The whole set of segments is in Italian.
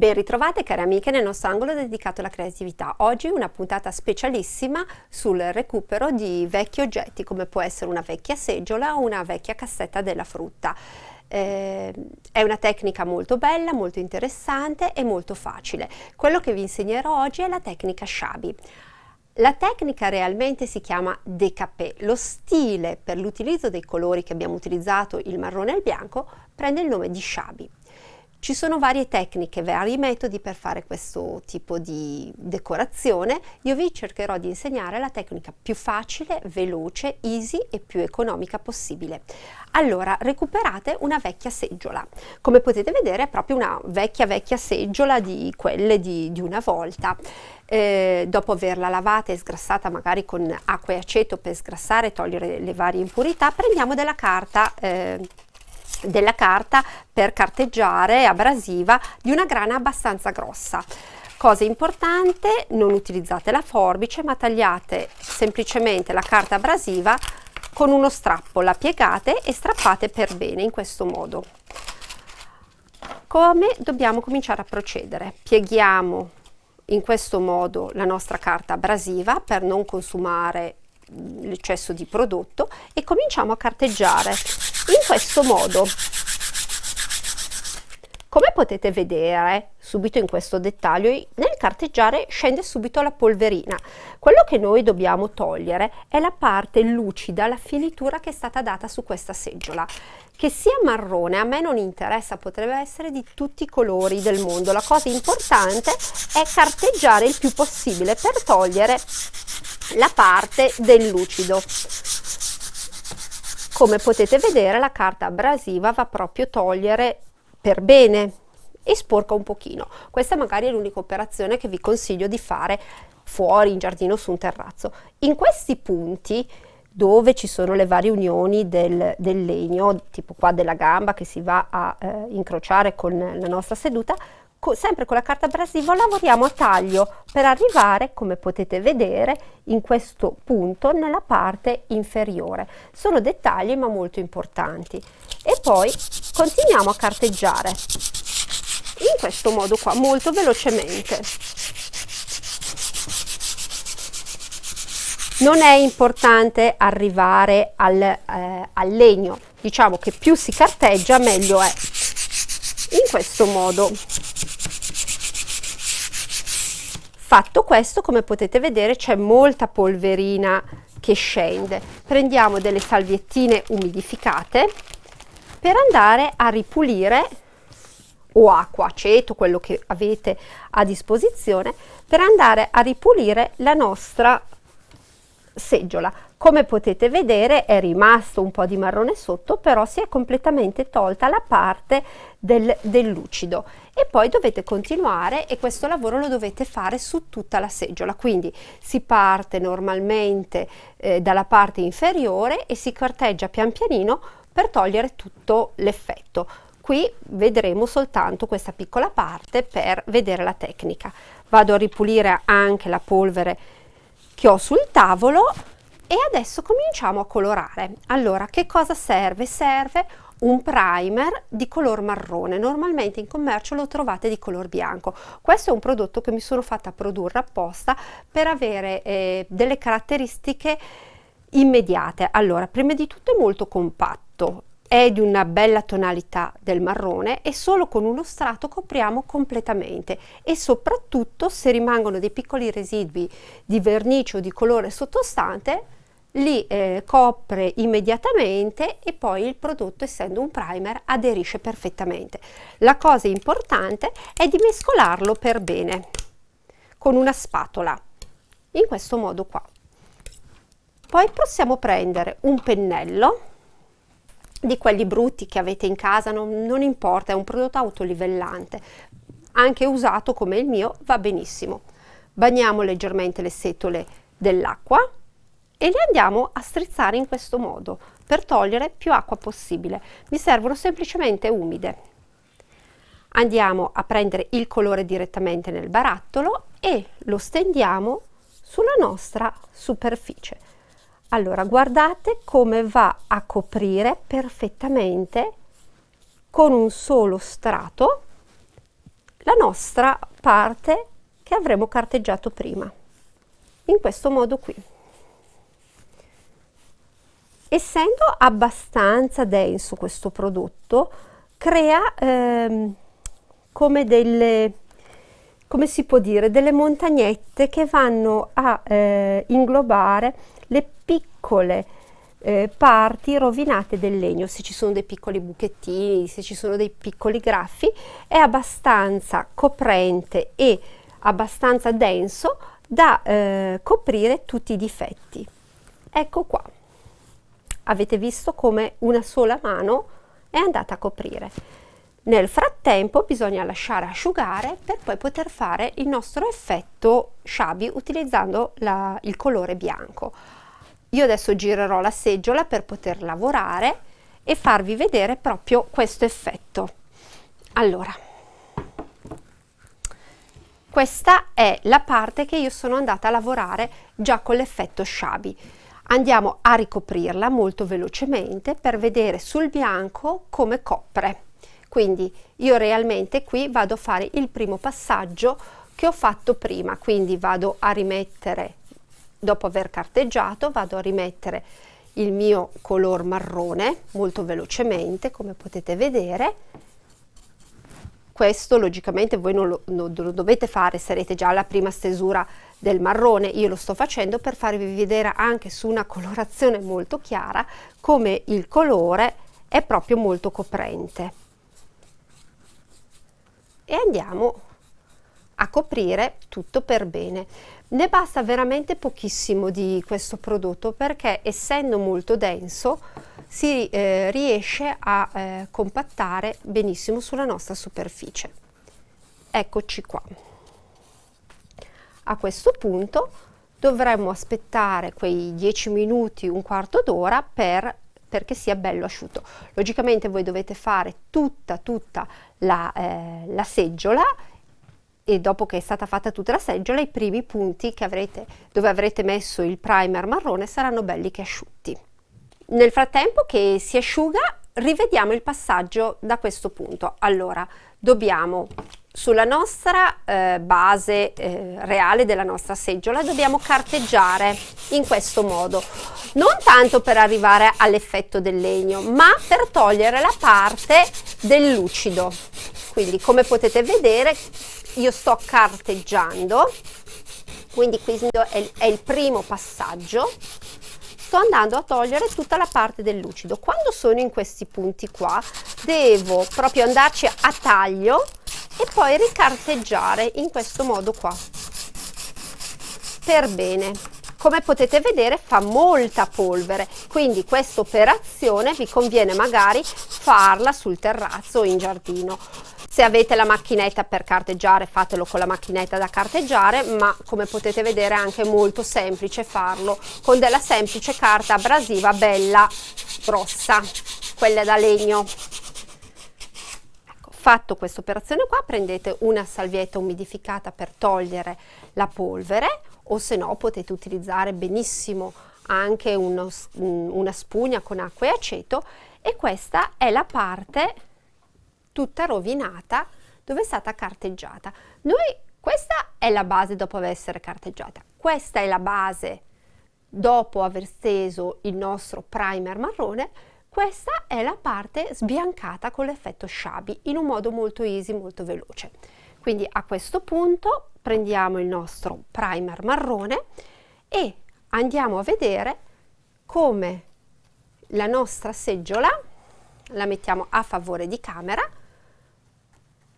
Ben ritrovate cari amiche nel nostro angolo dedicato alla creatività. Oggi una puntata specialissima sul recupero di vecchi oggetti come può essere una vecchia seggiola o una vecchia cassetta della frutta. Eh, è una tecnica molto bella, molto interessante e molto facile. Quello che vi insegnerò oggi è la tecnica Shabi. La tecnica realmente si chiama decapé. Lo stile per l'utilizzo dei colori che abbiamo utilizzato, il marrone e il bianco, prende il nome di Shabi. Ci sono varie tecniche, vari metodi per fare questo tipo di decorazione. Io vi cercherò di insegnare la tecnica più facile, veloce, easy e più economica possibile. Allora, recuperate una vecchia seggiola. Come potete vedere è proprio una vecchia vecchia seggiola di quelle di, di una volta. Eh, dopo averla lavata e sgrassata magari con acqua e aceto per sgrassare e togliere le varie impurità, prendiamo della carta eh, della carta per carteggiare abrasiva di una grana abbastanza grossa. Cosa importante, non utilizzate la forbice ma tagliate semplicemente la carta abrasiva con uno strappo, la piegate e strappate per bene in questo modo. Come dobbiamo cominciare a procedere? Pieghiamo in questo modo la nostra carta abrasiva per non consumare mm, l'eccesso di prodotto e cominciamo a carteggiare in questo modo. Come potete vedere subito in questo dettaglio, nel carteggiare scende subito la polverina. Quello che noi dobbiamo togliere è la parte lucida, la filitura che è stata data su questa seggiola. Che sia marrone, a me non interessa, potrebbe essere di tutti i colori del mondo. La cosa importante è carteggiare il più possibile per togliere la parte del lucido come potete vedere la carta abrasiva va proprio a togliere per bene e sporca un pochino. Questa magari è l'unica operazione che vi consiglio di fare fuori in giardino su un terrazzo. In questi punti dove ci sono le varie unioni del, del legno, tipo qua della gamba che si va a eh, incrociare con la nostra seduta, sempre con la carta abrasiva lavoriamo a taglio per arrivare, come potete vedere, in questo punto nella parte inferiore. Sono dettagli ma molto importanti. E poi continuiamo a carteggiare in questo modo qua, molto velocemente. Non è importante arrivare al, eh, al legno, diciamo che più si carteggia meglio è. In questo modo Fatto questo, come potete vedere, c'è molta polverina che scende. Prendiamo delle salviettine umidificate per andare a ripulire o acqua, aceto, quello che avete a disposizione, per andare a ripulire la nostra seggiola. Come potete vedere è rimasto un po' di marrone sotto, però si è completamente tolta la parte del, del lucido. E poi dovete continuare e questo lavoro lo dovete fare su tutta la seggiola. Quindi si parte normalmente eh, dalla parte inferiore e si corteggia pian pianino per togliere tutto l'effetto qui vedremo soltanto questa piccola parte per vedere la tecnica. Vado a ripulire anche la polvere che ho sul tavolo e adesso cominciamo a colorare. Allora, che cosa serve? Serve un primer di color marrone, normalmente in commercio lo trovate di color bianco. Questo è un prodotto che mi sono fatta produrre apposta per avere eh, delle caratteristiche immediate. Allora, prima di tutto è molto compatto, è di una bella tonalità del marrone e solo con uno strato copriamo completamente e soprattutto se rimangono dei piccoli residui di vernice o di colore sottostante li eh, copre immediatamente e poi il prodotto essendo un primer aderisce perfettamente. La cosa importante è di mescolarlo per bene con una spatola, in questo modo qua. Poi possiamo prendere un pennello di quelli brutti che avete in casa, non, non importa, è un prodotto autolivellante, anche usato come il mio va benissimo. Bagniamo leggermente le setole dell'acqua e le andiamo a strizzare in questo modo per togliere più acqua possibile. Mi servono semplicemente umide. Andiamo a prendere il colore direttamente nel barattolo e lo stendiamo sulla nostra superficie. Allora guardate come va a coprire perfettamente con un solo strato la nostra parte che avremo carteggiato prima in questo modo qui essendo abbastanza denso questo prodotto crea ehm, come delle come si può dire delle montagnette che vanno a eh, inglobare le piccole eh, parti rovinate del legno, se ci sono dei piccoli buchettini, se ci sono dei piccoli graffi, è abbastanza coprente e abbastanza denso da eh, coprire tutti i difetti. Ecco qua avete visto come una sola mano è andata a coprire. Nel frattempo bisogna lasciare asciugare per poi poter fare il nostro effetto shabby utilizzando la, il colore bianco. Io adesso girerò la seggiola per poter lavorare e farvi vedere proprio questo effetto. Allora, questa è la parte che io sono andata a lavorare già con l'effetto shabby andiamo a ricoprirla molto velocemente per vedere sul bianco come copre quindi io realmente qui vado a fare il primo passaggio che ho fatto prima quindi vado a rimettere dopo aver carteggiato vado a rimettere il mio color marrone molto velocemente come potete vedere questo logicamente voi non lo, non lo, dovete fare, sarete già alla prima stesura del marrone, io lo sto facendo per farvi vedere anche su una colorazione molto chiara come il colore è proprio molto coprente. E andiamo a coprire tutto per bene. Ne basta veramente pochissimo di questo prodotto perché essendo molto denso si eh, riesce a eh, compattare benissimo sulla nostra superficie. Eccoci qua. A questo punto dovremmo aspettare quei 10 minuti, un quarto d'ora per perché sia bello asciutto. Logicamente voi dovete fare tutta, tutta la, eh, la seggiola e dopo che è stata fatta tutta la seggiola i primi punti avrete, dove avrete messo il primer marrone saranno belli che asciutti. Nel frattempo che si asciuga rivediamo il passaggio da questo punto. Allora dobbiamo sulla nostra eh, base eh, reale della nostra seggiola dobbiamo carteggiare in questo modo non tanto per arrivare all'effetto del legno ma per togliere la parte del lucido quindi come potete vedere io sto carteggiando quindi questo è, è il primo passaggio sto andando a togliere tutta la parte del lucido quando sono in questi punti qua devo proprio andarci a taglio e poi ricarteggiare in questo modo qua per bene come potete vedere fa molta polvere quindi questa operazione vi conviene magari farla sul terrazzo o in giardino se avete la macchinetta per carteggiare fatelo con la macchinetta da carteggiare ma come potete vedere è anche molto semplice farlo con della semplice carta abrasiva bella grossa, quella da legno ecco, fatto questa operazione qua prendete una salvietta umidificata per togliere la polvere o se no potete utilizzare benissimo anche uno, una spugna con acqua e aceto e questa è la parte tutta rovinata, dove è stata carteggiata. Noi, questa è la base dopo aver essere carteggiata, questa è la base dopo aver steso il nostro primer marrone, questa è la parte sbiancata con l'effetto shabby in un modo molto easy, molto veloce. Quindi a questo punto prendiamo il nostro primer marrone e andiamo a vedere come la nostra seggiola la mettiamo a favore di camera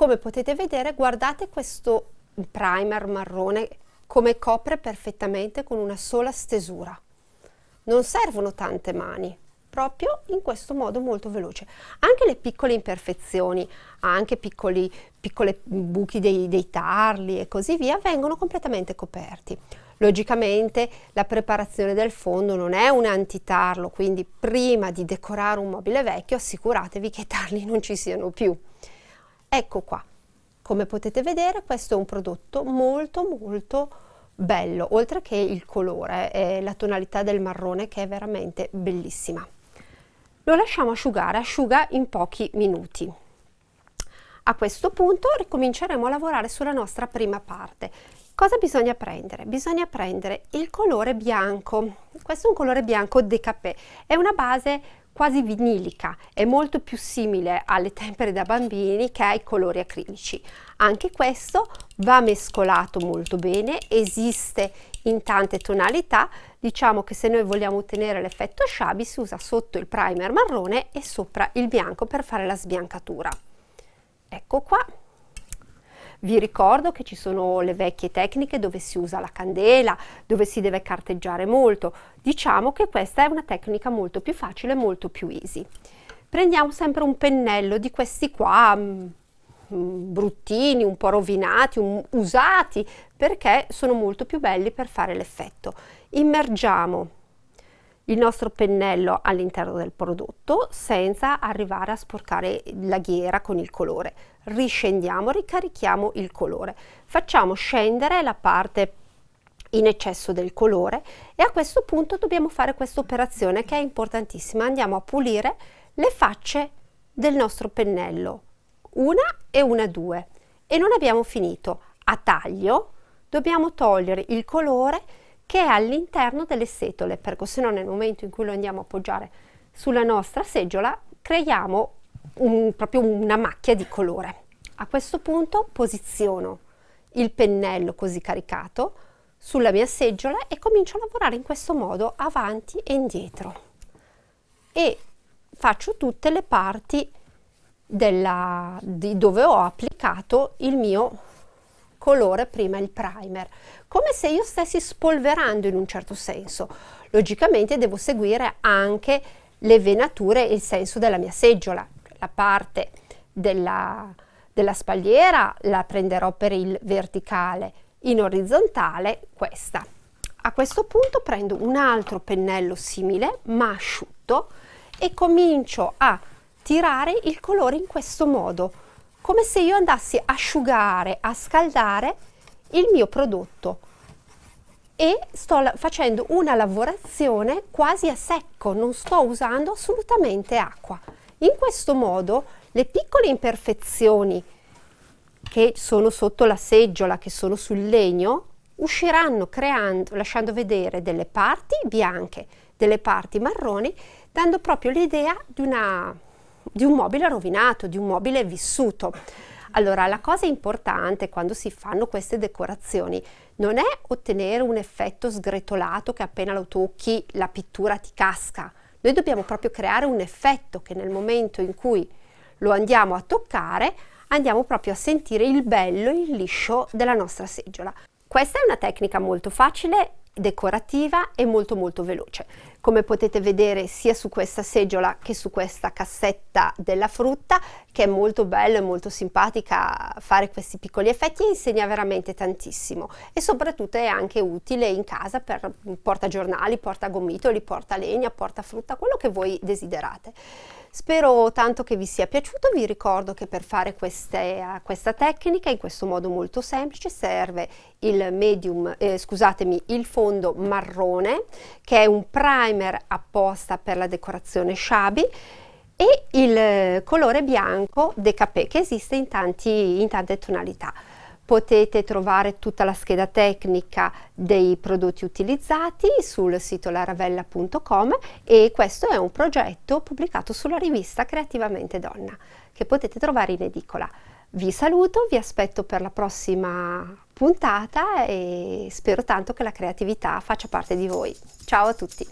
come potete vedere guardate questo primer marrone come copre perfettamente con una sola stesura. Non servono tante mani, proprio in questo modo molto veloce. Anche le piccole imperfezioni, anche piccoli, piccole mm, buchi dei, dei, tarli e così via vengono completamente coperti. Logicamente la preparazione del fondo non è un antitarlo, quindi prima di decorare un mobile vecchio assicuratevi che i tarli non ci siano più. Ecco qua, come potete vedere questo è un prodotto molto molto bello, oltre che il colore e la tonalità del marrone che è veramente bellissima. Lo lasciamo asciugare, asciuga in pochi minuti. A questo punto ricominceremo a lavorare sulla nostra prima parte. Cosa bisogna prendere? Bisogna prendere il colore bianco, questo è un colore bianco decapé, è una base quasi vinilica, è molto più simile alle tempere da bambini che ai colori acrilici. Anche questo va mescolato molto bene, esiste in tante tonalità, diciamo che se noi vogliamo ottenere l'effetto shabby si usa sotto il primer marrone e sopra il bianco per fare la sbiancatura. Ecco qua, vi ricordo che ci sono le vecchie tecniche dove si usa la candela, dove si deve carteggiare molto. Diciamo che questa è una tecnica molto più facile, molto più easy. Prendiamo sempre un pennello di questi qua, mm, mm, bruttini, un po' rovinati, un, usati, perché sono molto più belli per fare l'effetto. Immergiamo il nostro pennello all'interno del prodotto senza arrivare a sporcare la ghiera con il colore riscendiamo, ricarichiamo il colore. Facciamo scendere la parte in eccesso del colore e a questo punto dobbiamo fare questa operazione che è importantissima. Andiamo a pulire le facce del nostro pennello, una e una due. E non abbiamo finito. A taglio dobbiamo togliere il colore che è all'interno delle setole, perché se no nel momento in cui lo andiamo a appoggiare sulla nostra seggiola creiamo un, proprio una macchia di colore. A questo punto posiziono il pennello così caricato sulla mia seggiola e comincio a lavorare in questo modo avanti e indietro e faccio tutte le parti della, di dove ho applicato il mio colore prima il primer, come se io stessi spolverando in un certo senso. Logicamente devo seguire anche le venature e il senso della mia seggiola la parte della, della spalliera la prenderò per il verticale, in orizzontale questa. A questo punto prendo un altro pennello simile ma asciutto e comincio a tirare il colore in questo modo, come se io andassi a asciugare, a scaldare il mio prodotto e sto facendo una lavorazione quasi a secco, non sto usando assolutamente acqua. In questo modo le piccole imperfezioni che sono sotto la seggiola, che sono sul legno, usciranno creando, lasciando vedere delle parti bianche, delle parti marroni, dando proprio l'idea di, di, un mobile rovinato, di un mobile vissuto. Allora, la cosa importante quando si fanno queste decorazioni non è ottenere un effetto sgretolato che appena lo tocchi la pittura ti casca, noi dobbiamo proprio creare un effetto che nel momento in cui lo andiamo a toccare andiamo proprio a sentire il bello, il liscio della nostra seggiola. Questa è una tecnica molto facile decorativa e molto molto veloce. Come potete vedere sia su questa seggiola che su questa cassetta della frutta che è molto bello e molto simpatica fare questi piccoli effetti e insegna veramente tantissimo e soprattutto è anche utile in casa per portagiornali, portagomitoli, portalegna, portafrutta, quello che voi desiderate. Spero tanto che vi sia piaciuto, vi ricordo che per fare queste, eh, questa tecnica in questo modo molto semplice serve il, medium, eh, il fondo marrone che è un primer apposta per la decorazione shabby e il eh, colore bianco decapé che esiste in, tanti, in tante tonalità potete trovare tutta la scheda tecnica dei prodotti utilizzati sul sito laravella.com e questo è un progetto pubblicato sulla rivista Creativamente Donna che potete trovare in edicola. Vi saluto, vi aspetto per la prossima puntata e spero tanto che la creatività faccia parte di voi. Ciao a tutti!